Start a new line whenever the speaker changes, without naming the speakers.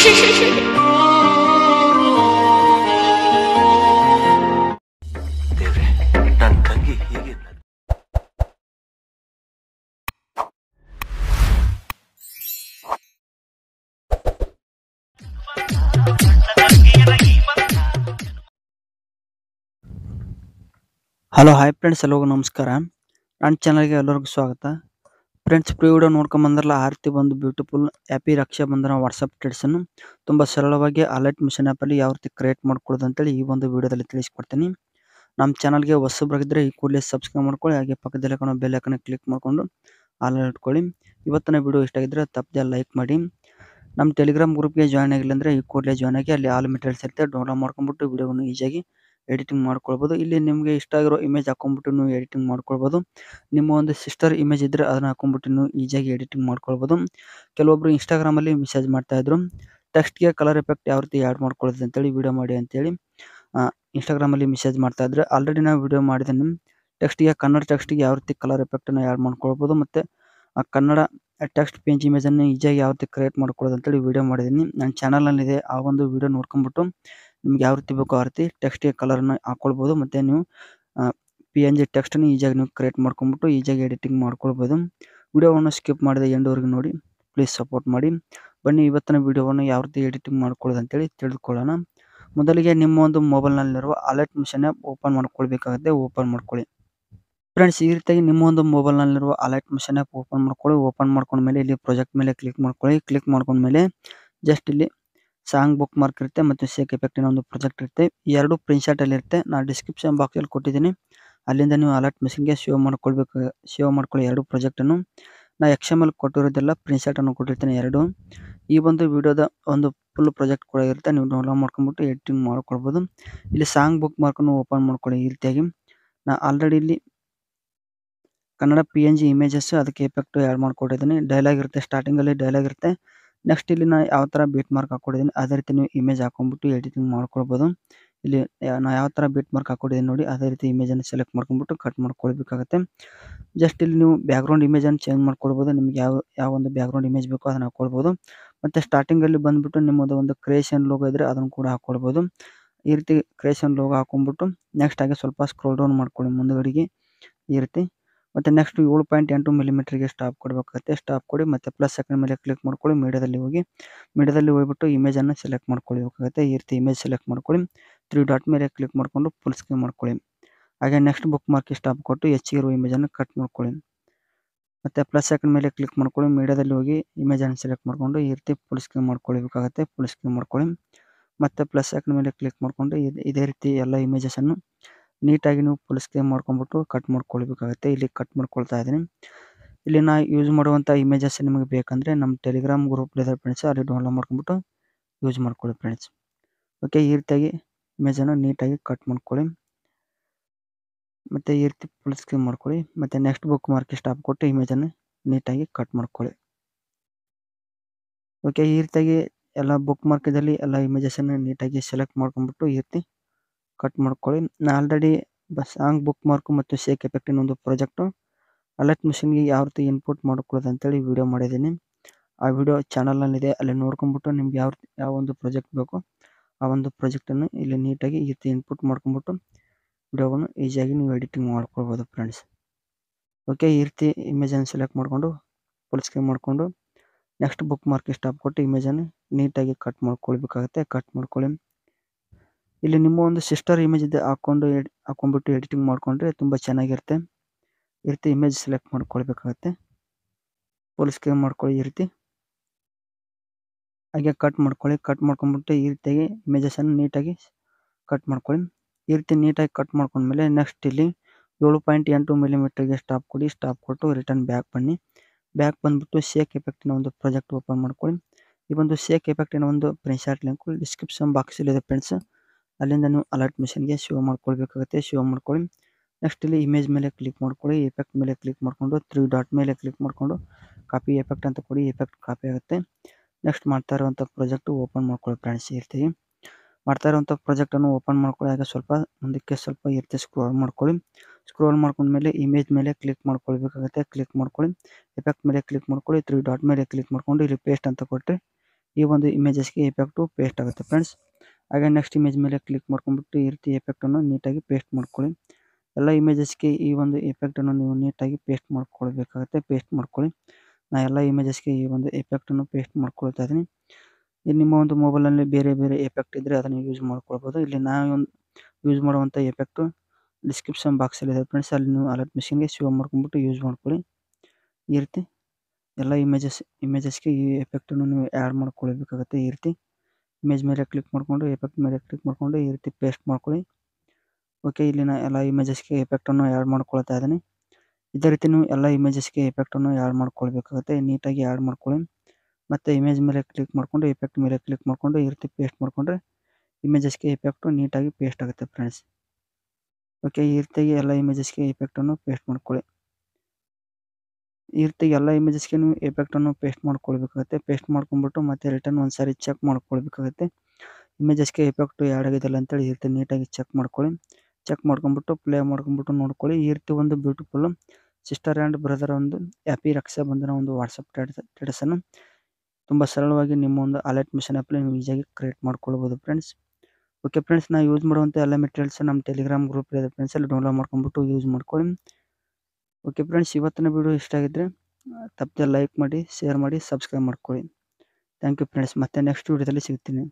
hello hi friends नमस्कार नुन चलू स्वागत ಫ್ರೆಂಡ್ಸ್ ಪ್ರೀ ವಿಡಿಯೋ ನೋಡ್ಕೊಂಬಂದ್ರಲ್ಲ ಆರತಿ ಬಂದು ಬ್ಯೂಟಿಫುಲ್ ಹ್ಯಾಪಿ ರಕ್ಷಾ ಬಂಧನ ವಾಟ್ಸಪ್ ಅನ್ನು ತುಂಬ ಸರಳವಾಗಿ ಅಲರ್ಟ್ ಮಿಷನ್ ಆ್ಯಪಲ್ಲಿ ಯಾವ ರೀತಿ ಕ್ರಿಯೇಟ್ ಮಾಡ್ಕೊಳ್ಳೋದು ಅಂತೇಳಿ ಈ ಒಂದು ವಿಡಿಯೋದಲ್ಲಿ ತಿಳಿಸ್ಕೊಡ್ತೀನಿ ನಮ್ಮ ಚಾನಲ್ಗೆ ಹೊಸಬ್ರಾಗಿದ್ರೆ ಈ ಕೂಡಲೇ ಸಬ್ಸ್ಕ್ರೈಬ್ ಮಾಡ್ಕೊಳ್ಳಿ ಹಾಗೆ ಪಕ್ಕದಲ್ಲಿ ಕಾಣೋ ಬೆಲ್ ಐಕಾನ್ ಕ್ಲಿಕ್ ಮಾಡಿಕೊಂಡು ಆಲ್ ಇಟ್ಕೊಳ್ಳಿ ಇವತ್ತಿನ ವಿಡಿಯೋ ಇಷ್ಟ ಆಗಿದ್ರೆ ತಪ್ಪದೆ ಲೈಕ್ ಮಾಡಿ ನಮ್ಮ ಟೆಲಿಗ್ರಾಮ್ ಗ್ರೂಪ್ಗೆ ಜಾಯ್ನ್ ಆಗಿಲ್ಲ ಅಂದರೆ ಈ ಕೂಡಲೇ ಜಾಯ್ನ್ ಆಗಿ ಅಲ್ಲಿ ಆಲ್ ಮೆಟೀರಿಯಲ್ಸ್ ಇರುತ್ತೆ ಡೌನ್ಲೋಡ್ ಮಾಡ್ಕೊಂಬಿಟ್ಟು ವಿಡಿಯೋವನ್ನು ಈಸಿಯಾಗಿ ಎಡಿಟಿಂಗ್ ಮಾಡ್ಕೊಳ್ಬಹುದು ಇಲ್ಲಿ ನಿಮಗೆ ಇಷ್ಟ ಆಗಿರೋ ಇಮೇಜ್ ಹಾಕೊಂಡ್ಬಿಟ್ಟು ನೀವು ಎಡಿಟಿಂಗ್ ಮಾಡ್ಕೊಳ್ಬಹುದು ನಿಮ್ಮ ಒಂದು ಸಿಸ್ಟರ್ ಇಮೇಜ್ ಇದ್ರೆ ಅದನ್ನ ಹಾಕೊಂಡ್ಬಿಟ್ಟು ನೀವು ಈಸಿಯಾಗಿ ಎಡಿಟಿಂಗ್ ಮಾಡ್ಕೊಳ್ಬಹುದು ಕೆಲವೊಬ್ರು ಇನ್ಸ್ಟಾಗ್ರಾಮ್ ಅಲ್ಲಿ ಮೆಸೇಜ್ ಮಾಡ್ತಾ ಇದ್ರು ಟೆಕ್ಸ್ಟ್ ಗೆ ಕಲರ್ ಎಫೆಕ್ಟ್ ಯಾವ ರೀತಿ ಆ್ಯಡ್ ಮಾಡ್ಕೊಳ್ಳೋದು ಅಂತೇಳಿ ವಿಡಿಯೋ ಮಾಡಿ ಅಂತೇಳಿ ಇನ್ಸ್ಟಾಗ್ರಾಮ್ ಅಲ್ಲಿ ಮೆಸೇಜ್ ಮಾಡ್ತಾ ಇದ್ರೆ ಆಲ್ರೆಡಿ ನಾವು ವಿಡಿಯೋ ಮಾಡಿದ್ದೀನಿ ಟೆಕ್ಸ್ಟ್ ಗೆ ಕನ್ನಡ ಟೆಕ್ಸ್ಟ್ ಗೆ ಯಾವ ರೀತಿ ಕಲರ್ ಎಫೆಕ್ಟ್ ಅನ್ನು ಆ್ಯಡ್ ಮಾಡ್ಕೊಳ್ಬಹುದು ಮತ್ತೆ ಕನ್ನಡ ಟೆಕ್ಸ್ಟ್ ಪೇಂಜ್ ಇಮೇಜನ್ನು ಈಸಿಯಾಗಿ ಯಾವ ರೀತಿ ಕ್ರಿಯೇಟ್ ಮಾಡ್ಕೊಳ್ಳೋದು ಅಂತೇಳಿ ವಿಡಿಯೋ ಮಾಡಿದ್ದೀನಿ ನನ್ನ ಇದೆ ಆ ಒಂದು ವಿಡಿಯೋ ನೋಡ್ಕೊಂಬಿಟ್ಟು ನಿಮ್ಗೆ ಯಾವ ರೀತಿ ಬೇಕೋ ಆ ರೀತಿ ಕಲರ್ ಕಲರ್ನ ಹಾಕೊಳ್ಬೋದು ಮತ್ತೆ ನೀವು ಪಿ ಎನ್ ಜಿ ಟೆಕ್ಸ್ಟನ್ನು ಈಜಿಯಾಗಿ ನೀವು ಕ್ರಿಯೇಟ್ ಮಾಡ್ಕೊಂಬಿಟ್ಟು ಈಜಿಯಾಗಿ ಎಡಿಟಿಂಗ್ ಮಾಡ್ಕೊಳ್ಬೋದು ವಿಡಿಯೋವನ್ನು ಸ್ಕಿಪ್ ಎಂಡ್ ಎಂಡವರೆಗೂ ನೋಡಿ ಪ್ಲೀಸ್ ಸಪೋರ್ಟ್ ಮಾಡಿ ಬನ್ನಿ ಇವತ್ತಿನ ವೀಡಿಯೋವನ್ನು ಯಾವ ರೀತಿ ಎಡಿಟಿಂಗ್ ಮಾಡ್ಕೊಳ್ಳೋದು ಹೇಳಿ ತಿಳಿದುಕೊಳ್ಳೋಣ ಮೊದಲಿಗೆ ನಿಮ್ಮ ಒಂದು ಮೊಬೈಲ್ನಲ್ಲಿರುವ ಅಲರ್ಟ್ ಮಿಷನ್ ಆ್ಯಪ್ ಓಪನ್ ಮಾಡ್ಕೊಳ್ಬೇಕಾಗುತ್ತೆ ಓಪನ್ ಮಾಡ್ಕೊಳ್ಳಿ ಫ್ರೆಂಡ್ಸ್ ಈ ರೀತಿಯಾಗಿ ನಿಮ್ಮ ಒಂದು ಮೊಬೈಲ್ನಲ್ಲಿರುವ ಅಲರ್ಟ್ ಮಿಷನ್ ಆ್ಯಪ್ ಓಪನ್ ಮಾಡ್ಕೊಳ್ಳಿ ಓಪನ್ ಮಾಡ್ಕೊಂಡ್ಮೇಲೆ ಇಲ್ಲಿ ಪ್ರಾಜೆಕ್ಟ್ ಮೇಲೆ ಕ್ಲಿಕ್ ಮಾಡ್ಕೊಳ್ಳಿ ಕ್ಲಿಕ್ ಮಾಡ್ಕೊಂಡ್ಮೇಲೆ ಜಸ್ಟ್ ಇಲ್ಲಿ ಸಾಂಗ್ ಬುಕ್ ಮಾರ್ಕ್ ಇರುತ್ತೆ ಮತ್ತು ಶೇಕ್ ಎಫೆಕ್ಟಿನ ಒಂದು ಪ್ರಾಜೆಕ್ಟ್ ಇರುತ್ತೆ ಎರಡು ಪ್ರಿಂಟ್ ಶಾರ್ಟ್ ಅಲ್ಲಿ ಇರುತ್ತೆ ನಾನು ಡಿಸ್ಕ್ರಿಪ್ಷನ್ ಬಾಕ್ಸ್ ಅಲ್ಲಿ ಕೊಟ್ಟಿದ್ದೀನಿ ಅಲ್ಲಿಂದ ನೀವು ಅಲರ್ಟ್ ಗೆ ಸೇವ್ ಮಾಡ್ಕೊಳ್ಬೇಕು ಸೇವ್ ಮಾಡ್ಕೊಳ್ಳಿ ಎರಡು ಪ್ರಾಜೆಕ್ಟನ್ನು ನಾ ಎಕ್ಸ್ ಎಮ್ ಅಲ್ಲಿ ಕೊಟ್ಟಿರೋದೆಲ್ಲ ಪ್ರಿಂಟ್ ಅನ್ನು ಕೊಟ್ಟಿರ್ತೀನಿ ಎರಡು ಈ ಒಂದು ವಿಡಿಯೋದ ಒಂದು ಫುಲ್ ಪ್ರಾಜೆಕ್ಟ್ ಕೂಡ ಇರುತ್ತೆ ನೀವು ಡೌನ್ಲೋಡ್ ಮಾಡ್ಕೊಂಡ್ಬಿಟ್ಟು ಎಡಿಟಿಂಗ್ ಮಾಡ್ಕೊಳ್ಬೋದು ಇಲ್ಲಿ ಸಾಂಗ್ ಬುಕ್ ಅನ್ನು ಓಪನ್ ಮಾಡ್ಕೊಳ್ಳಿ ಈ ರೀತಿಯಾಗಿ ನಾ ಆಲ್ರೆಡಿ ಇಲ್ಲಿ Kannada P N G images ಅದಕ್ಕೆ ಎಫೆಕ್ಟ್ ಆ್ಯಡ್ ಮಾಡ್ಕೊಟ್ಟಿದ್ದೀನಿ ಡೈಲಾಗ್ ಇರುತ್ತೆ ಸ್ಟಾರ್ಟಿಂಗಲ್ಲಿ ಡೈಲಾಗ್ ಇರುತ್ತೆ ನೆಕ್ಸ್ಟ್ ಇಲ್ಲಿ ನಾನು ಯಾವ ಥರ ಬೀಟ್ ಮಾರ್ಕ್ ಹಾಕೊಂಡಿದ್ದೀನಿ ಅದೇ ರೀತಿ ನೀವು ಇಮೇಜ್ ಹಾಕೊಂಡ್ಬಿಟ್ಟು ಎಡಿಟಿಂಗ್ ಮಾಡ್ಕೊಳ್ಬೋದು ಇಲ್ಲಿ ನಾವು ಯಾವ ಥರ ಬೀಟ್ ಮಾರ್ಕ್ ಹಾಕೊಂಡಿದ್ದೀನಿ ನೋಡಿ ಅದೇ ರೀತಿ ಇಮೇಜನ್ನು ಸೆಲೆಕ್ಟ್ ಮಾಡ್ಕೊಂಡ್ಬಿಟ್ಟು ಕಟ್ ಮಾಡ್ಕೊಳ್ಬೇಕಾಗತ್ತೆ ಜಸ್ಟ್ ಇಲ್ಲಿ ನೀವು ಬ್ಯಾಕ್ಗ್ರೌಂಡ್ ಇಮೇಜನ್ನು ಚೇಂಜ್ ಮಾಡ್ಕೊಳ್ಬೋದು ನಿಮ್ಗೆ ಯಾವ ಯಾವ ಒಂದು ಬ್ಯಾಕ್ಗ್ರೌಂಡ್ ಇಮೇಜ್ ಬೇಕೋ ಅದನ್ನು ಹಾಕ್ಕೊಳ್ಬೋದು ಮತ್ತು ಸ್ಟಾರ್ಟಿಂಗಲ್ಲಿ ಬಂದುಬಿಟ್ಟು ನಿಮ್ಮದು ಒಂದು ಕ್ರಿಯೇಷನ್ ಲೋಗೋ ಇದ್ರೆ ಅದನ್ನು ಕೂಡ ಹಾಕ್ಕೊಳ್ಬೋದು ಈ ರೀತಿ ಕ್ರಿಯೇಷನ್ ಲೋಗೋ ಹಾಕೊಂಡ್ಬಿಟ್ಟು ನೆಕ್ಸ್ಟ್ ಹಾಗೆ ಸ್ವಲ್ಪ ಸ್ಕ್ರೋಲ್ ಡೌನ್ ಮಾಡ್ಕೊಳ್ಳಿ ಮುಂದುಗಡೆಗೆ ಈ ರೀತಿ ಮತ್ತೆ ನೆಕ್ಸ್ಟ್ ಏಳು ಪಾಯಿಂಟ್ ಎಂಟು ಮಿಲಿಮೀಟರ್ಗೆ ಸ್ಟಾಪ್ ಕೊಡಬೇಕಾಗುತ್ತೆ ಸ್ಟಾಪ್ ಕೊಡಿ ಮತ್ತೆ ಪ್ಲಸ್ ಸೆಕೆಂಡ್ ಮೇಲೆ ಕ್ಲಿಕ್ ಮಾಡ್ಕೊಳ್ಳಿ ಮೀಡಿಯಾದಲ್ಲಿ ಹೋಗಿ ಮೀಡಿಯಾದಲ್ಲಿ ಹೋಗ್ಬಿಟ್ಟು ಇಮೇಜನ್ನು ಸೆಲೆಕ್ಟ್ ಮಾಡ್ಕೊಳ್ಳಬೇಕಾಗುತ್ತೆ ಈ ರೀತಿ ಇಮೇಜ್ ಸೆಲೆಕ್ಟ್ ಮಾಡ್ಕೊಳ್ಳಿ ತ್ರೀ ಡಾಟ್ ಮೇಲೆ ಕ್ಲಿಕ್ ಮಾಡಿಕೊಂಡು ಫುಲ್ ಸ್ಕ್ರೀನ್ ಮಾಡ್ಕೊಳ್ಳಿ ಹಾಗೆ ನೆಕ್ಸ್ಟ್ ಬುಕ್ ಮಾರ್ಕ್ ಸ್ಟಾಪ್ ಕೊಟ್ಟು ಹೆಚ್ಚಿಗಿರುವ ಇಮೇಜನ್ನು ಕಟ್ ಮಾಡ್ಕೊಳ್ಳಿ ಮತ್ತು ಪ್ಲಸ್ ಸೆಕೆಂಡ್ ಮೇಲೆ ಕ್ಲಿಕ್ ಮಾಡ್ಕೊಳ್ಳಿ ಮೀಡಿಯಾದಲ್ಲಿ ಹೋಗಿ ಇಮೇಜನ್ನು ಸೆಲೆಕ್ಟ್ ಮಾಡಿಕೊಂಡು ಈ ರೀತಿ ಫುಲ್ ಸ್ಕ್ರೀನ್ ಮಾಡ್ಕೊಳ್ಬೇಕಾಗುತ್ತೆ ಫುಲ್ ಸ್ಕ್ರೀನ್ ಮಾಡ್ಕೊಳ್ಳಿ ಮತ್ತು ಪ್ಲಸ್ ಸೆಕೆಂಡ್ ಮೇಲೆ ಕ್ಲಿಕ್ ಮಾಡಿಕೊಂಡು ಇದೇ ರೀತಿ ಎಲ್ಲ ಇಮೇಜಸನ್ನು ನೀಟಾಗಿ ನೀವು ಪೋಲಿಸ್ಗೆ ಮಾಡ್ಕೊಂಡ್ಬಿಟ್ಟು ಕಟ್ ಮಾಡ್ಕೊಳ್ಬೇಕಾಗುತ್ತೆ ಇಲ್ಲಿ ಕಟ್ ಮಾಡ್ಕೊಳ್ತಾ ಇದ್ದೀನಿ ಇಲ್ಲಿ ನಾ ಯೂಸ್ ಮಾಡುವಂಥ ಇಮೇಜಸ್ ನಿಮಗೆ ಬೇಕಂದರೆ ನಮ್ಮ ಟೆಲಿಗ್ರಾಮ್ ಗ್ರೂಪ್ ಇದೆ ಫ್ರೆಂಡ್ಸ್ ಅಲ್ಲಿ ಡೌನ್ಲೋಡ್ ಮಾಡ್ಕೊಂಬಿಟ್ಟು ಯೂಸ್ ಮಾಡ್ಕೊಳ್ಳಿ ಫ್ರೆಂಡ್ಸ್ ಓಕೆ ಈ ರೀತಿಯಾಗಿ ಇಮೇಜನ್ನು ನೀಟಾಗಿ ಕಟ್ ಮಾಡ್ಕೊಳ್ಳಿ ಮತ್ತು ಈ ರೀತಿ ಫುಲ್ ಸ್ಕ್ರೀನ್ ಮಾಡ್ಕೊಳ್ಳಿ ಮತ್ತು ನೆಕ್ಸ್ಟ್ ಬುಕ್ ಮಾರ್ಕ್ ಸ್ಟಾಪ್ ಕೊಟ್ಟು ಇಮೇಜನ್ನು ನೀಟಾಗಿ ಕಟ್ ಮಾಡ್ಕೊಳ್ಳಿ ಓಕೆ ಈ ರೀತಿಯಾಗಿ ಎಲ್ಲ ಬುಕ್ ಅಲ್ಲಿ ಎಲ್ಲ ಇಮೇಜಸನ್ನು ನೀಟಾಗಿ ಸೆಲೆಕ್ಟ್ ಮಾಡ್ಕೊಂಬಿಟ್ಟು ಈ ರೀತಿ ಕಟ್ ಮಾಡ್ಕೊಳ್ಳಿ ನಾನು ಆಲ್ರೆಡಿ ಸಾಂಗ್ ಬುಕ್ ಮಾರ್ಕು ಮತ್ತು ಶೇಕ್ ಎಫೆಕ್ಟಿನ ಒಂದು ಪ್ರಾಜೆಕ್ಟು ಅಲರ್ಟ್ ಮಿಷಿನ್ಗೆ ಯಾವ ರೀತಿ ಇನ್ಪುಟ್ ಮಾಡ್ಕೊಳ್ಳೋದು ಅಂತೇಳಿ ವೀಡಿಯೋ ಮಾಡಿದ್ದೀನಿ ಆ ವಿಡಿಯೋ ಚಾನಲ್ನಲ್ಲಿದೆ ಅಲ್ಲಿ ನೋಡ್ಕೊಂಬಿಟ್ಟು ನಿಮ್ಗೆ ಯಾವ ಯಾವ ಒಂದು ಪ್ರಾಜೆಕ್ಟ್ ಬೇಕು ಆ ಒಂದು ಪ್ರಾಜೆಕ್ಟನ್ನು ಇಲ್ಲಿ ನೀಟಾಗಿ ಈ ರೀತಿ ಇನ್ಪುಟ್ ಮಾಡ್ಕೊಂಬಿಟ್ಟು ವಿಡಿಯೋವನ್ನು ಈಸಿಯಾಗಿ ನೀವು ಎಡಿಟಿಂಗ್ ಮಾಡ್ಕೊಳ್ಬೋದು ಫ್ರೆಂಡ್ಸ್ ಓಕೆ ಈ ರೀತಿ ಇಮೇಜನ್ನು ಸೆಲೆಕ್ಟ್ ಮಾಡಿಕೊಂಡು ಫುಲ್ ಸ್ಕ್ರೀನ್ ಮಾಡಿಕೊಂಡು ನೆಕ್ಸ್ಟ್ ಬುಕ್ ಮಾರ್ಕ್ ಸ್ಟಾಪ್ ಕೊಟ್ಟು ಇಮೇಜನ್ನು ನೀಟಾಗಿ ಕಟ್ ಮಾಡ್ಕೊಳ್ಬೇಕಾಗುತ್ತೆ ಕಟ್ ಮಾಡ್ಕೊಳ್ಳಿ ಇಲ್ಲಿ ನಿಮ್ಮ ಒಂದು ಸಿಸ್ಟರ್ ಇಮೇಜ್ ಇದೆ ಹಾಕೊಂಡು ಹಾಕೊಂಡ್ಬಿಟ್ಟು ಎಡಿಟಿಂಗ್ ಮಾಡಿಕೊಂಡ್ರೆ ತುಂಬ ಚೆನ್ನಾಗಿರುತ್ತೆ ಈ ರೀತಿ ಇಮೇಜ್ ಸೆಲೆಕ್ಟ್ ಮಾಡ್ಕೊಳ್ಬೇಕಾಗತ್ತೆ ಫುಲ್ ಸ್ಕೇಲ್ ಮಾಡ್ಕೊಳ್ಳಿ ಈ ರೀತಿ ಹಾಗೆ ಕಟ್ ಮಾಡ್ಕೊಳ್ಳಿ ಕಟ್ ಮಾಡ್ಕೊಂಡ್ಬಿಟ್ಟು ಈ ರೀತಿಯಾಗಿ ಇಮೇಜಸನ್ನು ನೀಟಾಗಿ ಕಟ್ ಮಾಡ್ಕೊಳ್ಳಿ ಈ ರೀತಿ ನೀಟಾಗಿ ಕಟ್ ಮಾಡ್ಕೊಂಡ್ಮೇಲೆ ನೆಕ್ಸ್ಟ್ ಇಲ್ಲಿ ಏಳು ಪಾಯಿಂಟ್ ಎಂಟು ಮಿಲಿಮೀಟರ್ಗೆ ಸ್ಟಾಪ್ ಕೊಡಿ ಸ್ಟಾಪ್ ಕೊಟ್ಟು ರಿಟರ್ನ್ ಬ್ಯಾಕ್ ಬನ್ನಿ ಬ್ಯಾಕ್ ಬಂದುಬಿಟ್ಟು ಶೇಕ್ ಎಫೆಕ್ಟಿನ ಒಂದು ಪ್ರಾಜೆಕ್ಟ್ ಓಪನ್ ಮಾಡ್ಕೊಳ್ಳಿ ಈ ಒಂದು ಶೇಕ್ ಎಫೆಕ್ಟಿನ ಒಂದು ಲಿಂಕ್ ಲಿಂಕು ಡಿಸ್ಕ್ರಿಪ್ಷನ್ ಬಾಕ್ಸಲ್ಲಿದೆ ಫ್ರೆಂಡ್ಸ್ ಅಲ್ಲಿಂದ ನೀವು ಅಲರ್ಟ್ ಮಿಷನ್ಗೆ ಶೋ ಮಾಡ್ಕೊಳ್ಬೇಕಾಗುತ್ತೆ ಶೋ ಮಾಡ್ಕೊಳ್ಳಿ ನೆಕ್ಸ್ಟ್ ಇಲ್ಲಿ ಇಮೇಜ್ ಮೇಲೆ ಕ್ಲಿಕ್ ಮಾಡ್ಕೊಳ್ಳಿ ಎಫೆಕ್ಟ್ ಮೇಲೆ ಕ್ಲಿಕ್ ಮಾಡಿಕೊಂಡು ತ್ರೀ ಡಾಟ್ ಮೇಲೆ ಕ್ಲಿಕ್ ಮಾಡಿಕೊಂಡು ಕಾಪಿ ಎಫೆಕ್ಟ್ ಅಂತ ಕೊಡಿ ಎಫೆಕ್ಟ್ ಕಾಪಿ ಆಗುತ್ತೆ ನೆಕ್ಸ್ಟ್ ಮಾಡ್ತಾ ಇರುವಂಥ ಪ್ರಾಜೆಕ್ಟು ಓಪನ್ ಮಾಡ್ಕೊಳ್ಳಿ ಫ್ರೆಂಡ್ಸ್ ಇರ್ತೀವಿ ಮಾಡ್ತಾ ಇರುವಂಥ ಪ್ರಾಜೆಕ್ಟನ್ನು ಓಪನ್ ಮಾಡ್ಕೊಳ್ಳಿ ಹಾಗೆ ಸ್ವಲ್ಪ ಮುಂದಕ್ಕೆ ಸ್ವಲ್ಪ ಇರುತ್ತೆ ಸ್ಕ್ರೋಲ್ ಮಾಡ್ಕೊಳ್ಳಿ ಸ್ಕ್ರೋಲ್ ಮಾಡ್ಕೊಂಡ್ಮೇಲೆ ಇಮೇಜ್ ಮೇಲೆ ಕ್ಲಿಕ್ ಮಾಡ್ಕೊಳ್ಬೇಕಾಗುತ್ತೆ ಕ್ಲಿಕ್ ಮಾಡ್ಕೊಳ್ಳಿ ಎಫೆಕ್ಟ್ ಮೇಲೆ ಕ್ಲಿಕ್ ಮಾಡ್ಕೊಳ್ಳಿ ತ್ರೀ ಡಾಟ್ ಮೇಲೆ ಕ್ಲಿಕ್ ಮಾಡ್ಕೊಂಡು ಇಲ್ಲಿ ಪೇಸ್ಟ್ ಅಂತ ಕೊಟ್ಟರೆ ಈ ಒಂದು ಇಮೇಜಸ್ಗೆ ಎಫೆಕ್ಟು ಪೇಸ್ಟ್ ಆಗುತ್ತೆ ಫ್ರೆಂಡ್ಸ್ ಹಾಗೆ ನೆಕ್ಸ್ಟ್ ಇಮೇಜ್ ಮೇಲೆ ಕ್ಲಿಕ್ ಮಾಡ್ಕೊಂಡ್ಬಿಟ್ಟು ಈ ರೀತಿ ಎಫೆಕ್ಟನ್ನು ನೀಟಾಗಿ ಪೇಸ್ಟ್ ಮಾಡ್ಕೊಳ್ಳಿ ಎಲ್ಲ ಇಮೇಜಸ್ಗೆ ಈ ಒಂದು ಎಫೆಕ್ಟನ್ನು ನೀವು ನೀಟಾಗಿ ಪೇಸ್ಟ್ ಮಾಡ್ಕೊಳ್ಬೇಕಾಗುತ್ತೆ ಪೇಸ್ಟ್ ಮಾಡ್ಕೊಳ್ಳಿ ನಾ ಎಲ್ಲ ಇಮೇಜಸ್ಗೆ ಈ ಒಂದು ಎಫೆಕ್ಟನ್ನು ಪೇಸ್ಟ್ ಮಾಡ್ಕೊಳ್ತಾ ಇದ್ದೀನಿ ಇಲ್ಲಿ ನಿಮ್ಮ ಒಂದು ಮೊಬೈಲಲ್ಲಿ ಬೇರೆ ಬೇರೆ ಎಫೆಕ್ಟ್ ಇದ್ದರೆ ಅದನ್ನು ಯೂಸ್ ಮಾಡ್ಕೊಳ್ಬೋದು ಇಲ್ಲಿ ನಾನು ಯೂಸ್ ಮಾಡುವಂಥ ಎಫೆಕ್ಟು ಡಿಸ್ಕ್ರಿಪ್ಷನ್ ಬಾಕ್ಸಲ್ಲಿ ಇದೆ ಫ್ರೆಂಡ್ಸ್ ಅಲ್ಲಿ ನೀವು ಅಲರ್ಟ್ ಮಿಷಿನ್ಗೆ ಸೇವ್ ಮಾಡ್ಕೊಂಡ್ಬಿಟ್ಟು ಯೂಸ್ ಮಾಡ್ಕೊಳ್ಳಿ ಈ ರೀತಿ ಎಲ್ಲ ಇಮೇಜಸ್ ಇಮೇಜಸ್ಗೆ ಈ ಎಫೆಕ್ಟನ್ನು ನೀವು ಆ್ಯಡ್ ಮಾಡ್ಕೊಳ್ಬೇಕಾಗತ್ತೆ ಈ ರೀತಿ ಇಮೇಜ್ ಮೇಲೆ ಕ್ಲಿಕ್ ಮಾಡಿಕೊಂಡು ಎಫೆಕ್ಟ್ ಮೇಲೆ ಕ್ಲಿಕ್ ಮಾಡಿಕೊಂಡು ಈ ರೀತಿ ಪೇಸ್ಟ್ ಮಾಡ್ಕೊಳ್ಳಿ ಓಕೆ ಇಲ್ಲಿನ ಎಲ್ಲ ಇಮೇಜಸ್ಗೆ ಎಫೆಕ್ಟನ್ನು ಆ್ಯಡ್ ಮಾಡ್ಕೊಳ್ತಾ ಇದ್ದೀನಿ ಇದೇ ರೀತಿ ನೀವು ಎಲ್ಲ ಇಮೇಜಸ್ಗೆ ಎಫೆಕ್ಟನ್ನು ಆ್ಯಡ್ ಮಾಡ್ಕೊಳ್ಬೇಕಾಗುತ್ತೆ ನೀಟಾಗಿ ಆ್ಯಡ್ ಮಾಡ್ಕೊಳ್ಳಿ ಮತ್ತು ಇಮೇಜ್ ಮೇಲೆ ಕ್ಲಿಕ್ ಮಾಡಿಕೊಂಡು ಎಫೆಕ್ಟ್ ಮೇಲೆ ಕ್ಲಿಕ್ ಮಾಡಿಕೊಂಡು ಈ ರೀತಿ ಪೇಸ್ಟ್ ಮಾಡಿಕೊಂಡ್ರೆ ಇಮೇಜಸ್ಗೆ ಎಫೆಕ್ಟು ನೀಟಾಗಿ ಪೇಸ್ಟ್ ಆಗುತ್ತೆ ಫ್ರೆಂಡ್ಸ್ ಓಕೆ ಈ ರೀತಿಯಾಗಿ ಎಲ್ಲ ಇಮೇಜಸ್ಗೆ ಎಫೆಕ್ಟನ್ನು ಪೇಸ್ಟ್ ಮಾಡ್ಕೊಳ್ಳಿ ಈ ರೀತಿ ಎಲ್ಲ ಇಮೇಜಸ್ಗೆ ನೀವು ಅನ್ನು ಪೇಸ್ಟ್ ಮಾಡ್ಕೊಳ್ಬೇಕಾಗುತ್ತೆ ಪೇಸ್ಟ್ ಮಾಡ್ಕೊಂಡ್ಬಿಟ್ಟು ಮತ್ತೆ ರಿಟರ್ನ್ ಒಂದ್ಸರಿ ಸಾರಿ ಚೆಕ್ ಮಾಡ್ಕೊಳ್ಬೇಕಾಗುತ್ತೆ ಇಮೇಜಸ್ಗೆ ಎಫೆಕ್ಟು ಆ್ಯಡ್ ಅಂತ ಅಂತೇಳಿ ಈ ರೀತಿ ನೀಟಾಗಿ ಚೆಕ್ ಮಾಡ್ಕೊಳ್ಳಿ ಚೆಕ್ ಮಾಡ್ಕೊಂಡ್ಬಿಟ್ಟು ಪ್ಲೇ ಮಾಡ್ಕೊಂಡ್ಬಿಟ್ಟು ನೋಡ್ಕೊಳ್ಳಿ ಈ ರೀತಿ ಒಂದು ಬ್ಯೂಟಿಫುಲ್ಲು ಸಿಸ್ಟರ್ ಆ್ಯಂಡ್ ಬ್ರದರ್ ಒಂದು ಹ್ಯಾಪಿ ರಕ್ಷಾ ಬಂಧನ ಒಂದು ವಾಟ್ಸಪ್ ಸ್ಟೇಟಸನ್ನು ತುಂಬ ಸರಳವಾಗಿ ನಿಮ್ಮ ಒಂದು ಅಲರ್ಟ್ ಮಿಷನ್ ಆ್ಯಪಲ್ಲಿ ನೀವು ಈಸಿಯಾಗಿ ಕ್ರಿಯೇಟ್ ಮಾಡ್ಕೊಳ್ಬೋದು ಫ್ರೆಂಡ್ಸ್ ಓಕೆ ಫ್ರೆಂಡ್ಸ್ ನಾವು ಯೂಸ್ ಮಾಡುವಂಥ ಎಲ್ಲ ಮೆಟೀರಿಯಲ್ಸ್ ನಮ್ಮ ಟೆಲಿಗ್ರಾಮ್ ಗ್ರೂಪ್ ಇದೆ ಫ್ರೆಂಡ್ಸ್ ಅಲ್ಲಿ ಡೌನ್ಲೋಡ್ ಮಾಡ್ಕೊಂಡ್ಬಿಟ್ಟು ಯೂಸ್ ಮಾಡ್ಕೊಳ್ಳಿ ಓಕೆ ಫ್ರೆಂಡ್ಸ್ ಇವತ್ತಿನ ವೀಡಿಯೋ ಇಷ್ಟ ಆಗಿದ್ದರೆ ತಪ್ಪದೆ ಲೈಕ್ ಮಾಡಿ ಶೇರ್ ಮಾಡಿ ಸಬ್ಸ್ಕ್ರೈಬ್ ಮಾಡ್ಕೊಳ್ಳಿ ಥ್ಯಾಂಕ್ ಯು ಫ್ರೆಂಡ್ಸ್ ಮತ್ತೆ ನೆಕ್ಸ್ಟ್ ವೀಡಿಯೋದಲ್ಲಿ ಸಿಗ್ತೀನಿ